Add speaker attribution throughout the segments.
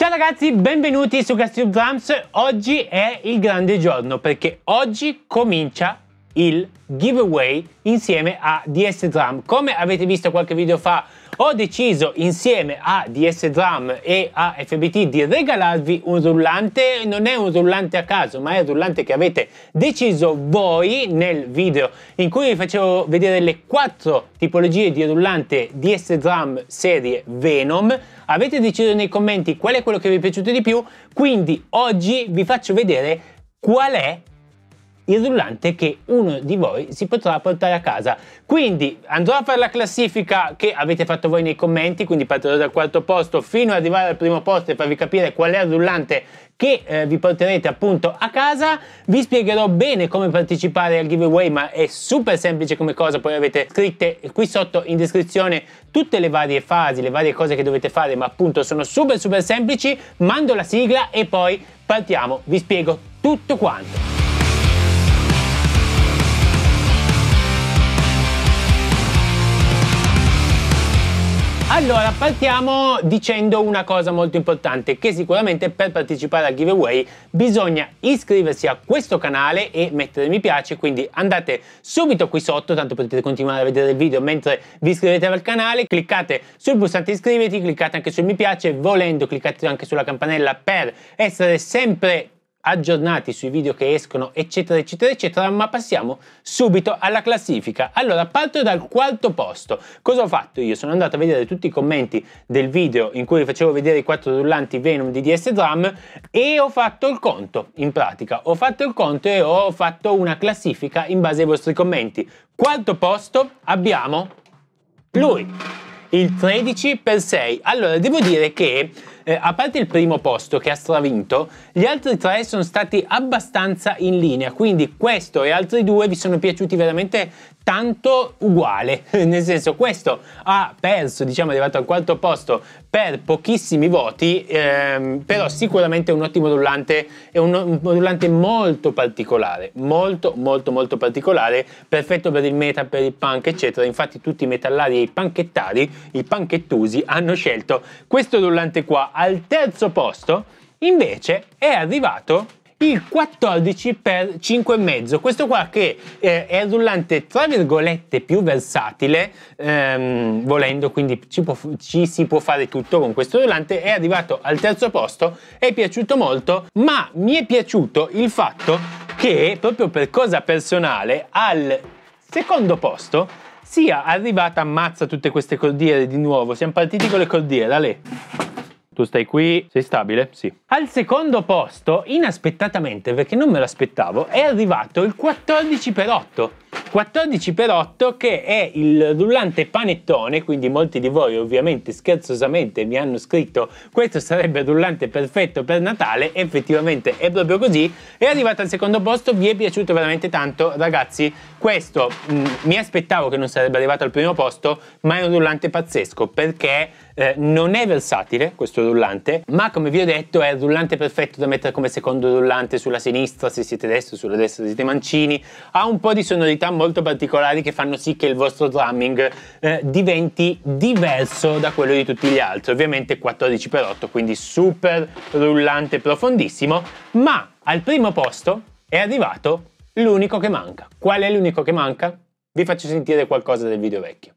Speaker 1: Ciao ragazzi, benvenuti su Castro Drums. Oggi è il grande giorno perché oggi comincia il giveaway insieme a DS Drum. Come avete visto qualche video fa ho deciso insieme a DS Drum e a FBT di regalarvi un rullante, non è un rullante a caso, ma è il rullante che avete deciso voi nel video in cui vi facevo vedere le quattro tipologie di rullante DS Drum serie Venom. Avete deciso nei commenti qual è quello che vi è piaciuto di più, quindi oggi vi faccio vedere qual è il rullante che uno di voi si potrà portare a casa. Quindi andrò a fare la classifica che avete fatto voi nei commenti, quindi partirò dal quarto posto fino ad arrivare al primo posto e farvi capire qual è il rullante che eh, vi porterete appunto a casa. Vi spiegherò bene come partecipare al giveaway, ma è super semplice come cosa. Poi avete scritte qui sotto in descrizione tutte le varie fasi, le varie cose che dovete fare, ma appunto sono super super semplici. Mando la sigla e poi partiamo, vi spiego tutto quanto. Allora, partiamo dicendo una cosa molto importante, che sicuramente per partecipare al giveaway bisogna iscriversi a questo canale e mettere mi piace, quindi andate subito qui sotto, tanto potete continuare a vedere il video mentre vi iscrivete al canale, cliccate sul pulsante iscriviti, cliccate anche sul mi piace, volendo cliccate anche sulla campanella per essere sempre aggiornati sui video che escono, eccetera, eccetera, eccetera, ma passiamo subito alla classifica. Allora, parto dal quarto posto. Cosa ho fatto io? Sono andato a vedere tutti i commenti del video in cui facevo vedere i quattro rullanti Venom di DS Drum e ho fatto il conto, in pratica. Ho fatto il conto e ho fatto una classifica in base ai vostri commenti. Quarto posto abbiamo lui, il 13x6. Allora, devo dire che eh, a parte il primo posto che ha stravinto, gli altri tre sono stati abbastanza in linea, quindi questo e altri due vi sono piaciuti veramente tanto uguale, nel senso questo ha perso, diciamo è arrivato al quarto posto per pochissimi voti, ehm, però sicuramente è un ottimo rullante, è un, un rullante molto particolare, molto molto molto particolare, perfetto per il meta, per il punk eccetera, infatti tutti i metallari e i panchettari, i panchettusi hanno scelto questo rullante qua al terzo posto, invece è arrivato il 14 per 5,5. Questo qua che eh, è il rullante tra virgolette più versatile, ehm, volendo quindi ci, può, ci, si può fare tutto con questo rullante, è arrivato al terzo posto, è piaciuto molto, ma mi è piaciuto il fatto che proprio per cosa personale al secondo posto sia arrivata ammazza tutte queste cordiere di nuovo, siamo partiti con le cordiere, Ale. Tu stai qui, sei stabile? Sì. Al secondo posto, inaspettatamente perché non me l'aspettavo, è arrivato il 14x8 14 x 8 che è il rullante panettone, quindi molti di voi ovviamente scherzosamente mi hanno scritto questo sarebbe il rullante perfetto per Natale, effettivamente è proprio così, è arrivato al secondo posto, vi è piaciuto veramente tanto ragazzi, questo mh, mm, mi aspettavo che non sarebbe arrivato al primo posto, ma è un rullante pazzesco perché eh, non è versatile questo rullante, ma come vi ho detto è il rullante perfetto da mettere come secondo rullante sulla sinistra se siete destro, sulla destra se siete mancini, ha un po' di sonorità molto particolari che fanno sì che il vostro drumming eh, diventi diverso da quello di tutti gli altri. Ovviamente 14x8, quindi super rullante profondissimo, ma al primo posto è arrivato l'unico che manca. Qual è l'unico che manca? Vi faccio sentire qualcosa del video vecchio.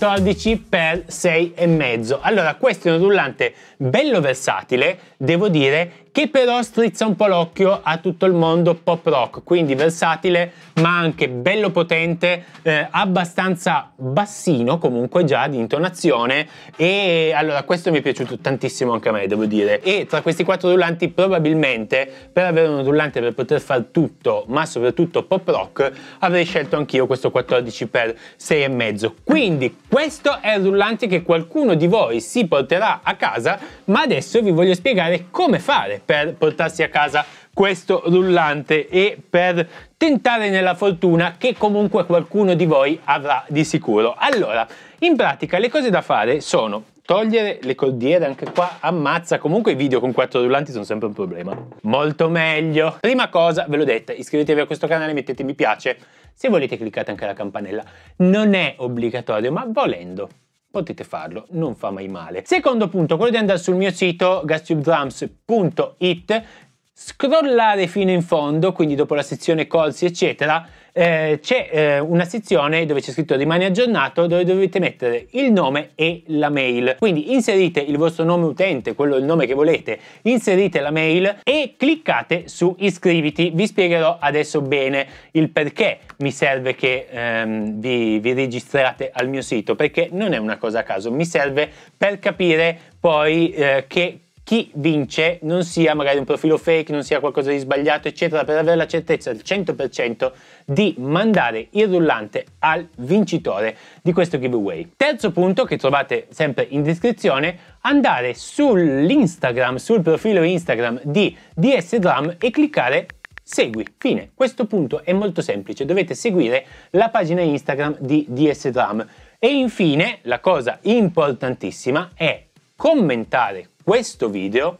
Speaker 1: 14 x 6,5. Allora, questo è un rullante bello versatile, devo dire che però strizza un po' l'occhio a tutto il mondo pop rock, quindi versatile ma anche bello potente, eh, abbastanza bassino comunque già di intonazione e allora questo mi è piaciuto tantissimo anche a me devo dire e tra questi quattro rullanti probabilmente per avere un rullante per poter fare tutto ma soprattutto pop rock avrei scelto anch'io questo 14 x mezzo quindi questo è il rullante che qualcuno di voi si porterà a casa ma adesso vi voglio spiegare come fare per portarsi a casa questo rullante e per tentare nella fortuna che comunque qualcuno di voi avrà di sicuro. Allora, in pratica le cose da fare sono togliere le cordiere anche qua ammazza comunque i video con quattro rullanti sono sempre un problema molto meglio prima cosa ve l'ho detta iscrivetevi a questo canale mettete mi piace se volete cliccate anche la campanella non è obbligatorio ma volendo potete farlo, non fa mai male. Secondo punto, quello di andare sul mio sito gastubedrums.it scrollare fino in fondo, quindi dopo la sezione corsi eccetera, eh, c'è eh, una sezione dove c'è scritto rimani aggiornato dove dovete mettere il nome e la mail. Quindi inserite il vostro nome utente, quello il nome che volete, inserite la mail e cliccate su iscriviti. Vi spiegherò adesso bene il perché mi serve che ehm, vi, vi registrate al mio sito, perché non è una cosa a caso, mi serve per capire poi eh, che chi vince non sia magari un profilo fake, non sia qualcosa di sbagliato, eccetera, per avere la certezza al 100% di mandare il rullante al vincitore di questo giveaway. Terzo punto che trovate sempre in descrizione, andare sull'Instagram, sul profilo Instagram di DS Drum e cliccare Segui, fine. Questo punto è molto semplice, dovete seguire la pagina Instagram di DS Drum. E infine, la cosa importantissima è commentare questo video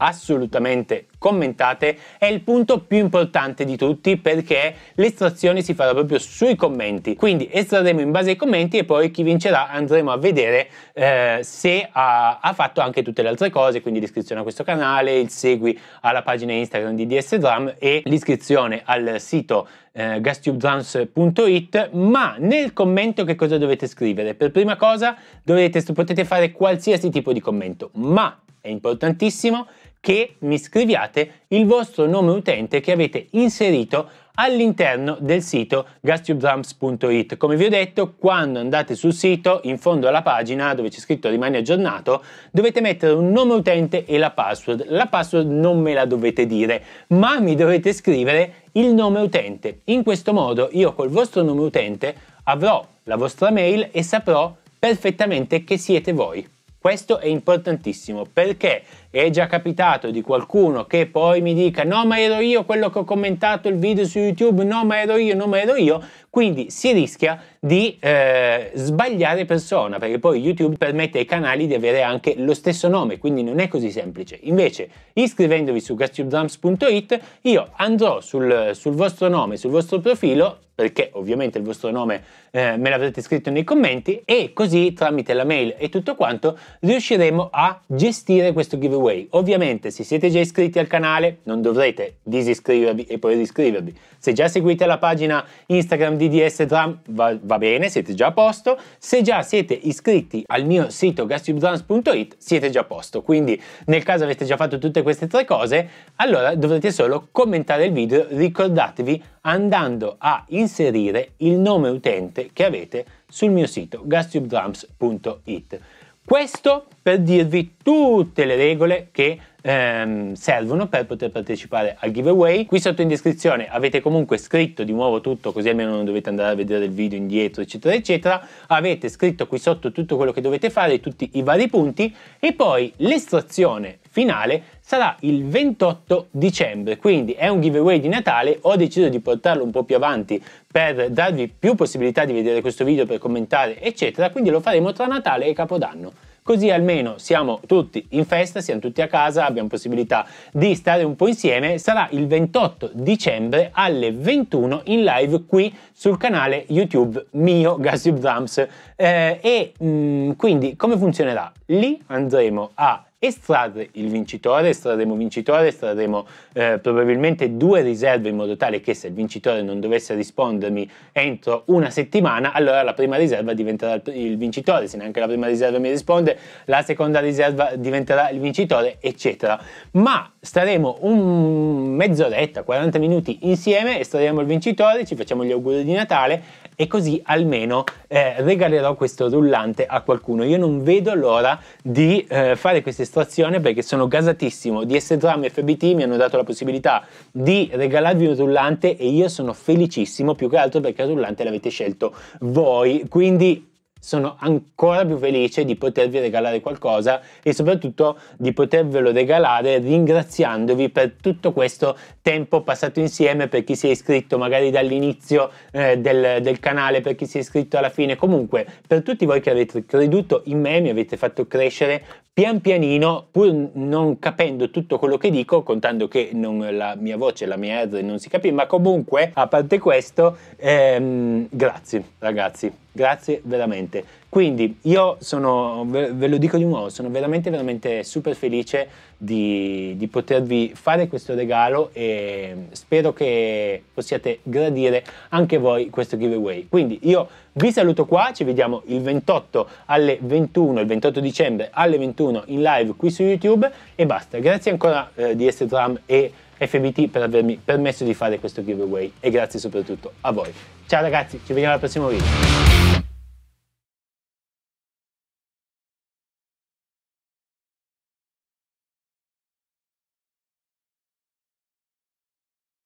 Speaker 1: assolutamente commentate, è il punto più importante di tutti perché l'estrazione si farà proprio sui commenti, quindi estrarremo in base ai commenti e poi chi vincerà andremo a vedere eh, se ha, ha, fatto anche tutte le altre cose, quindi l'iscrizione a questo canale, il segui alla pagina Instagram di DS Drum e l'iscrizione al sito eh, gastubedrums.it, ma nel commento che cosa dovete scrivere? Per prima cosa dovete, potete fare qualsiasi tipo di commento, ma è importantissimo che mi scriviate il vostro nome utente che avete inserito all'interno del sito gastubdrums.it. Come vi ho detto, quando andate sul sito, in fondo alla pagina dove c'è scritto rimani aggiornato, dovete mettere un nome utente e la password. La password non me la dovete dire, ma mi dovete scrivere il nome utente. In questo modo io col vostro nome utente avrò la vostra mail e saprò perfettamente che siete voi. Questo è importantissimo perché è già capitato di qualcuno che poi mi dica no ma ero io quello che ho commentato il video su YouTube, no ma ero io, no ma ero io, quindi si rischia di eh, sbagliare persona perché poi YouTube permette ai canali di avere anche lo stesso nome, quindi non è così semplice. Invece iscrivendovi su gastrubdrums.it io andrò sul, sul vostro nome, sul vostro profilo perché ovviamente il vostro nome eh, me l'avrete scritto nei commenti e così tramite la mail e tutto quanto riusciremo a gestire questo giveaway Way. Ovviamente se siete già iscritti al canale non dovrete disiscrivervi e poi riscrivervi. Se già seguite la pagina Instagram di DS Drum va, va, bene, siete già a posto. Se già siete iscritti al mio sito gastubdrums.it siete già a posto. Quindi nel caso avete già fatto tutte queste tre cose, allora dovrete solo commentare il video, ricordatevi andando a inserire il nome utente che avete sul mio sito gastubdrums.it. Questo per dirvi tutte le regole che ehm, servono per poter partecipare al giveaway. Qui sotto in descrizione avete comunque scritto di nuovo tutto, così almeno non dovete andare a vedere il video indietro, eccetera, eccetera. Avete scritto qui sotto tutto quello che dovete fare, tutti i vari punti e poi l'estrazione finale sarà il 28 dicembre, quindi è un giveaway di Natale, ho deciso di portarlo un po' più avanti per darvi più possibilità di vedere questo video, per commentare, eccetera, quindi lo faremo tra Natale e Capodanno così almeno siamo tutti in festa, siamo tutti a casa, abbiamo possibilità di stare un po' insieme. Sarà il 28 dicembre alle 21 in live qui sul canale YouTube mio Gossip Drums eh, e mh, mm, quindi come funzionerà? Lì andremo a estrarre il vincitore, estrarremo vincitore, estrarremo eh, probabilmente due riserve in modo tale che se il vincitore non dovesse rispondermi entro una settimana, allora la prima riserva diventerà il vincitore, se neanche la prima riserva mi risponde, la seconda riserva diventerà il vincitore, eccetera. Ma staremo un mezz'oretta, 40 minuti insieme, estrarremo il vincitore, ci facciamo gli auguri di Natale e così almeno eh, regalerò questo rullante a qualcuno. Io non vedo l'ora di eh, fare questa estrazione perché sono gasatissimo. DS Drum e FBT mi hanno dato la possibilità di regalarvi un rullante e io sono felicissimo più che altro perché il rullante l'avete scelto voi. Quindi sono ancora più felice di potervi regalare qualcosa e soprattutto di potervelo regalare ringraziandovi per tutto questo tempo passato insieme, per chi si è iscritto magari dall'inizio eh, del, del, canale, per chi si è iscritto alla fine, comunque per tutti voi che avete creduto in me, mi avete fatto crescere pian pianino, pur non capendo tutto quello che dico, contando che la mia voce, la mia R non si capì, ma comunque a parte questo, ehm, grazie ragazzi grazie veramente. Quindi io sono, ve lo dico di nuovo, sono veramente, veramente super felice di, di potervi fare questo regalo e spero che possiate gradire anche voi questo giveaway. Quindi io vi saluto qua, ci vediamo il 28 alle 21, il 28 dicembre alle 21 in live qui su YouTube e basta. Grazie ancora eh, di Estram e FBT per avermi permesso di fare questo giveaway e grazie soprattutto a voi. Ciao ragazzi, ci vediamo al prossimo video.